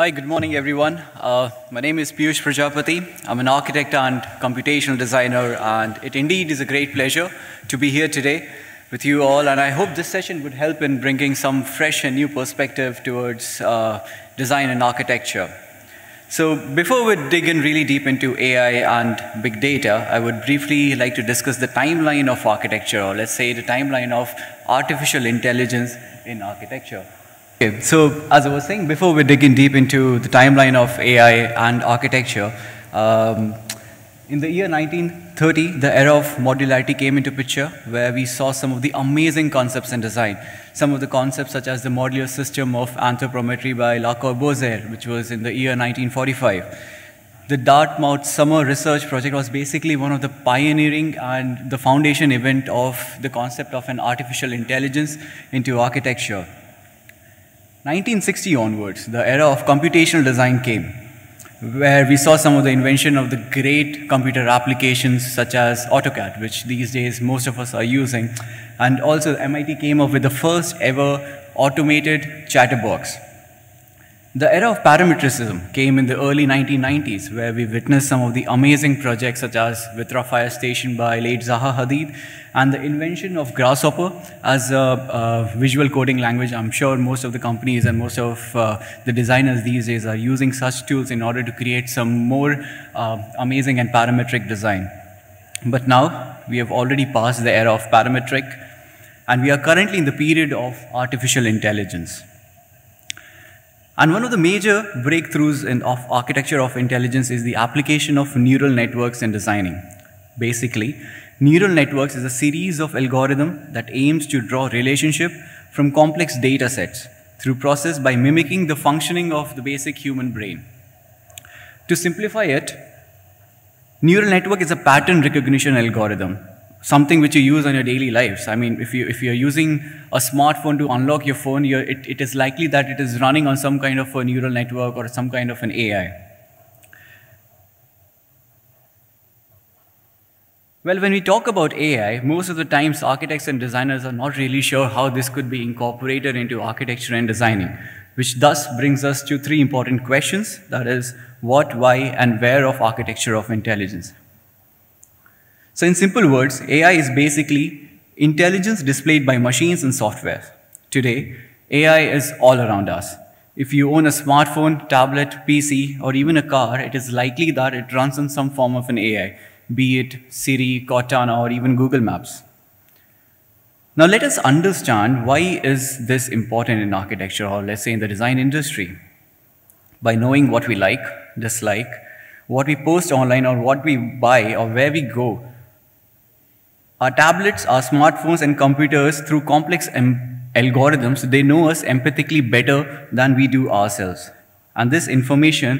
Hi, good morning, everyone. Uh, my name is Piyush Prajapati. I'm an architect and computational designer, and it indeed is a great pleasure to be here today with you all. And I hope this session would help in bringing some fresh and new perspective towards uh, design and architecture. So before we dig in really deep into AI and big data, I would briefly like to discuss the timeline of architecture, or let's say the timeline of artificial intelligence in architecture. Okay, so as I was saying before, we're digging deep into the timeline of AI and architecture. Um, in the year 1930, the era of modularity came into picture, where we saw some of the amazing concepts in design. Some of the concepts, such as the modular system of anthropometry by La Corbusier, which was in the year 1945. The Dartmouth Summer Research Project was basically one of the pioneering and the foundation event of the concept of an artificial intelligence into architecture. 1960 onwards, the era of computational design came, where we saw some of the invention of the great computer applications such as AutoCAD, which these days most of us are using. And also MIT came up with the first ever automated chatterbox, the era of parametricism came in the early 1990s, where we witnessed some of the amazing projects such as Vitra Fire Station by late Zaha Hadid and the invention of Grasshopper as a, a visual coding language. I'm sure most of the companies and most of uh, the designers these days are using such tools in order to create some more uh, amazing and parametric design. But now we have already passed the era of parametric, and we are currently in the period of artificial intelligence. And one of the major breakthroughs in, of architecture of intelligence is the application of neural networks in designing. Basically, neural networks is a series of algorithm that aims to draw relationship from complex data sets through process by mimicking the functioning of the basic human brain. To simplify it, neural network is a pattern recognition algorithm something which you use on your daily lives. I mean, if, you, if you're using a smartphone to unlock your phone, it, it is likely that it is running on some kind of a neural network or some kind of an AI. Well, when we talk about AI, most of the times architects and designers are not really sure how this could be incorporated into architecture and designing, which thus brings us to three important questions that is, what, why, and where of architecture of intelligence. So in simple words, AI is basically intelligence displayed by machines and software. Today, AI is all around us. If you own a smartphone, tablet, PC, or even a car, it is likely that it runs on some form of an AI, be it Siri, Cortana, or even Google Maps. Now let us understand why is this important in architecture, or let's say in the design industry. By knowing what we like, dislike, what we post online, or what we buy, or where we go, our tablets, our smartphones, and computers, through complex algorithms, they know us empathically better than we do ourselves. And this information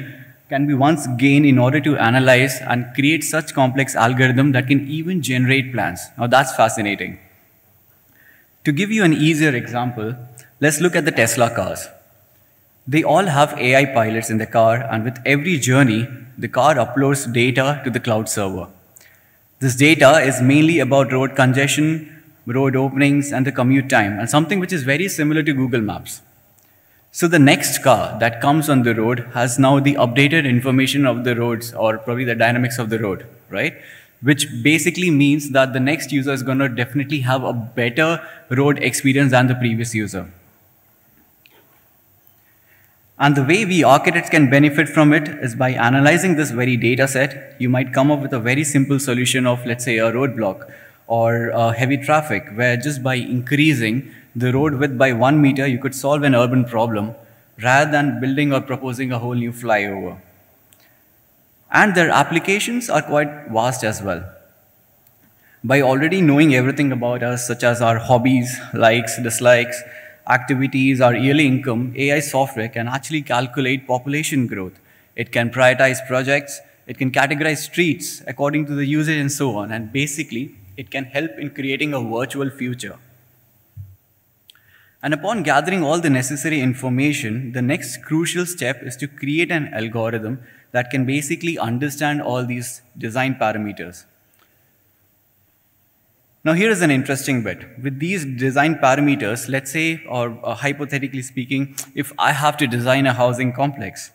can be once gained in order to analyze and create such complex algorithm that can even generate plans. Now that's fascinating. To give you an easier example, let's look at the Tesla cars. They all have AI pilots in the car and with every journey, the car uploads data to the cloud server. This data is mainly about road congestion, road openings, and the commute time, and something which is very similar to Google Maps. So the next car that comes on the road has now the updated information of the roads or probably the dynamics of the road, right? Which basically means that the next user is going to definitely have a better road experience than the previous user. And the way we architects can benefit from it is by analyzing this very data set, you might come up with a very simple solution of, let's say, a roadblock or uh, heavy traffic, where just by increasing the road width by one meter, you could solve an urban problem rather than building or proposing a whole new flyover. And their applications are quite vast as well. By already knowing everything about us, such as our hobbies, likes, dislikes, activities or yearly income, AI software can actually calculate population growth. It can prioritize projects, it can categorize streets according to the usage and so on. And basically, it can help in creating a virtual future. And upon gathering all the necessary information, the next crucial step is to create an algorithm that can basically understand all these design parameters. Now here is an interesting bit. With these design parameters, let's say, or uh, hypothetically speaking, if I have to design a housing complex,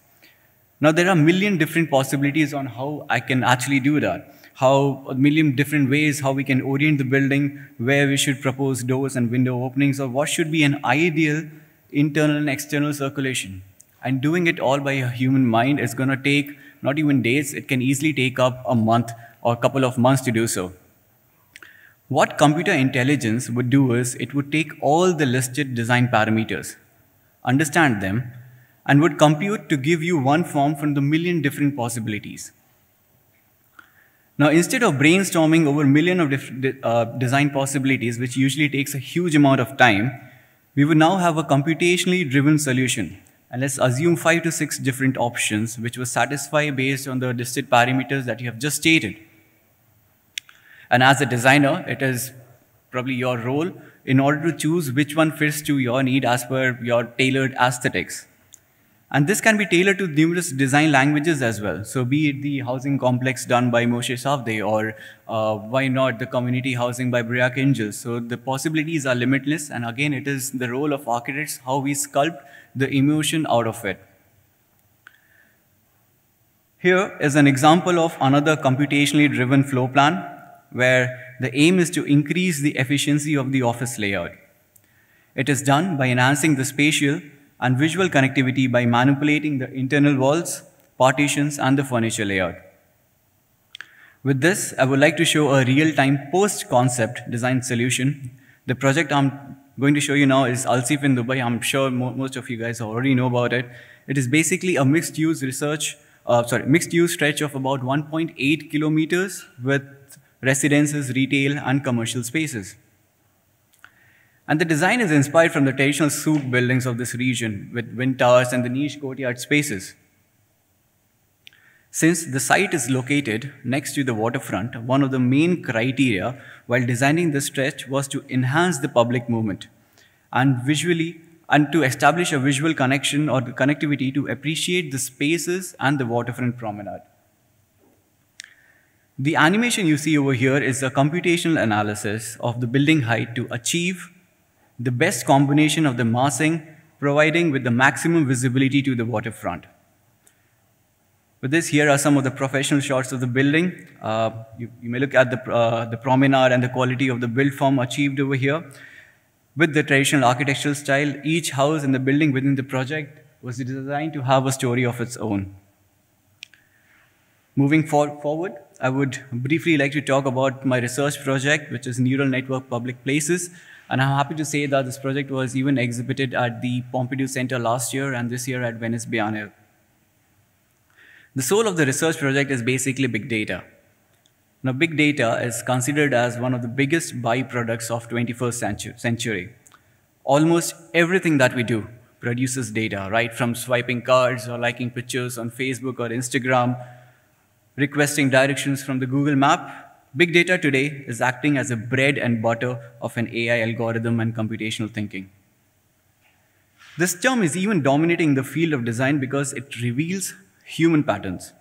now there are a million different possibilities on how I can actually do that. How a million different ways how we can orient the building, where we should propose doors and window openings, or what should be an ideal internal and external circulation. And doing it all by a human mind is going to take not even days, it can easily take up a month or a couple of months to do so. What computer intelligence would do is it would take all the listed design parameters, understand them, and would compute to give you one form from the million different possibilities. Now, instead of brainstorming over a million of uh, design possibilities, which usually takes a huge amount of time, we would now have a computationally driven solution. And let's assume five to six different options, which will satisfy based on the listed parameters that you have just stated. And as a designer, it is probably your role in order to choose which one fits to your need as per your tailored aesthetics. And this can be tailored to numerous design languages as well. So be it the housing complex done by Moshe Safdie, or uh, why not the community housing by Briak Angel. So the possibilities are limitless. And again, it is the role of architects, how we sculpt the emotion out of it. Here is an example of another computationally driven floor plan where the aim is to increase the efficiency of the office layout. It is done by enhancing the spatial and visual connectivity by manipulating the internal walls, partitions, and the furniture layout. With this, I would like to show a real-time post-concept design solution. The project I'm going to show you now is Alsif in Dubai. I'm sure mo most of you guys already know about it. It is basically a mixed-use research, uh, sorry, mixed-use stretch of about 1.8 kilometers with residences, retail, and commercial spaces. And the design is inspired from the traditional souk buildings of this region with wind towers and the niche courtyard spaces. Since the site is located next to the waterfront, one of the main criteria while designing this stretch was to enhance the public movement and visually and to establish a visual connection or connectivity to appreciate the spaces and the waterfront promenade. The animation you see over here is a computational analysis of the building height to achieve the best combination of the massing providing with the maximum visibility to the waterfront. With this, here are some of the professional shots of the building. Uh, you, you, may look at the, uh, the promenade and the quality of the build form achieved over here. With the traditional architectural style, each house in the building within the project was designed to have a story of its own. Moving for forward, I would briefly like to talk about my research project, which is Neural Network Public Places. And I'm happy to say that this project was even exhibited at the Pompidou Center last year and this year at Venice Biennale. The soul of the research project is basically big data. Now, big data is considered as one of the biggest byproducts of 21st century. Almost everything that we do produces data, right? From swiping cards or liking pictures on Facebook or Instagram requesting directions from the Google map. Big data today is acting as a bread and butter of an AI algorithm and computational thinking. This term is even dominating the field of design because it reveals human patterns.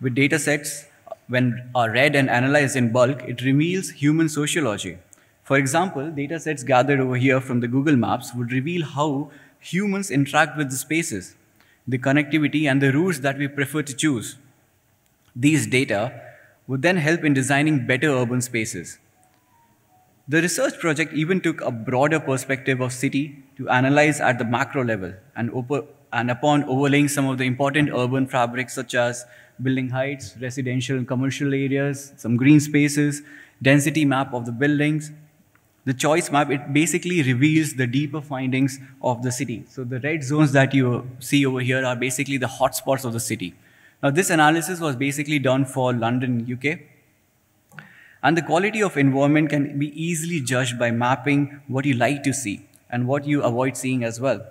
With data sets, when are read and analyzed in bulk, it reveals human sociology. For example, data sets gathered over here from the Google Maps would reveal how humans interact with the spaces, the connectivity, and the routes that we prefer to choose. These data would then help in designing better urban spaces. The research project even took a broader perspective of city to analyze at the macro level and, and upon overlaying some of the important urban fabrics such as building heights, residential and commercial areas, some green spaces, density map of the buildings. The choice map, it basically reveals the deeper findings of the city. So the red zones that you see over here are basically the hotspots of the city. Now, this analysis was basically done for London, UK. And the quality of environment can be easily judged by mapping what you like to see and what you avoid seeing as well.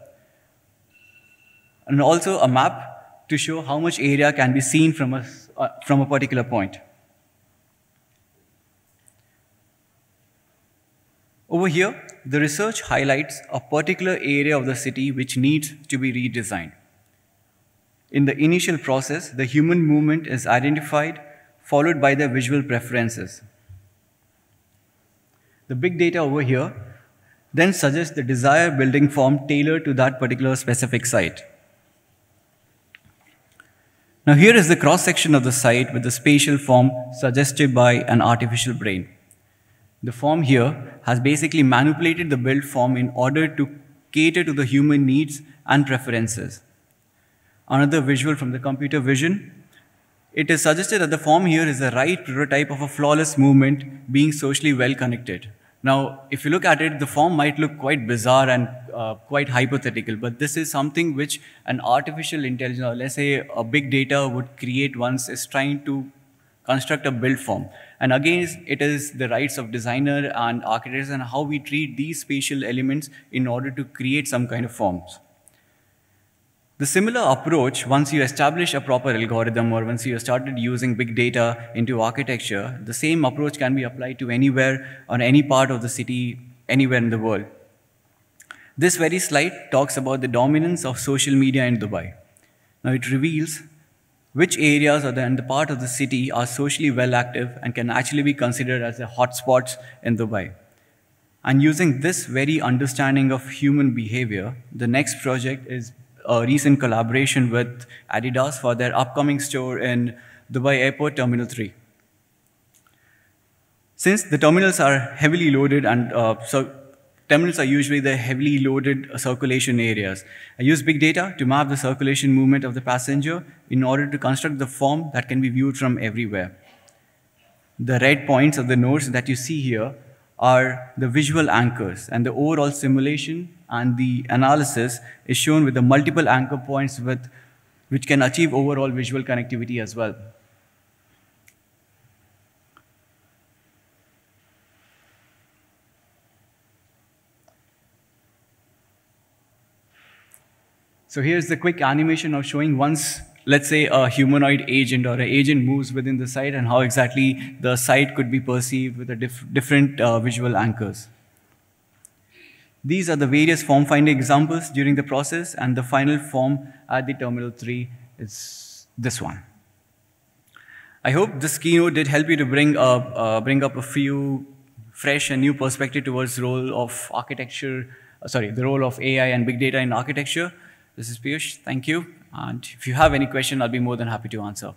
And also a map to show how much area can be seen from a, uh, from a particular point. Over here, the research highlights a particular area of the city which needs to be redesigned. In the initial process, the human movement is identified, followed by the visual preferences. The big data over here then suggests the desired building form tailored to that particular specific site. Now here is the cross-section of the site with the spatial form suggested by an artificial brain. The form here has basically manipulated the built form in order to cater to the human needs and preferences. Another visual from the computer vision. It is suggested that the form here is the right prototype of a flawless movement being socially well connected. Now, if you look at it, the form might look quite bizarre and uh, quite hypothetical, but this is something which an artificial intelligence, or let's say a big data, would create once is trying to construct a build form. And again, it is the rights of designer and architects and how we treat these spatial elements in order to create some kind of forms. The similar approach, once you establish a proper algorithm or once you started using big data into architecture, the same approach can be applied to anywhere on any part of the city, anywhere in the world. This very slide talks about the dominance of social media in Dubai. Now it reveals which areas or the, and the part of the city are socially well active and can actually be considered as the hotspots in Dubai. And using this very understanding of human behavior, the next project is a recent collaboration with Adidas for their upcoming store in Dubai Airport Terminal 3. Since the terminals are heavily loaded and uh, so terminals are usually the heavily loaded circulation areas. I use big data to map the circulation movement of the passenger in order to construct the form that can be viewed from everywhere. The red points of the nodes that you see here are the visual anchors and the overall simulation and the analysis is shown with the multiple anchor points with, which can achieve overall visual connectivity as well. So here's the quick animation of showing once let's say a humanoid agent or an agent moves within the site and how exactly the site could be perceived with a diff different uh, visual anchors. These are the various form finding examples during the process and the final form at the terminal 3 is this one. I hope this keynote did help you to bring up, uh, bring up a few fresh and new perspective towards role of architecture, uh, sorry, the role of AI and big data in architecture. This is Piyush. Thank you. And if you have any question, I'll be more than happy to answer.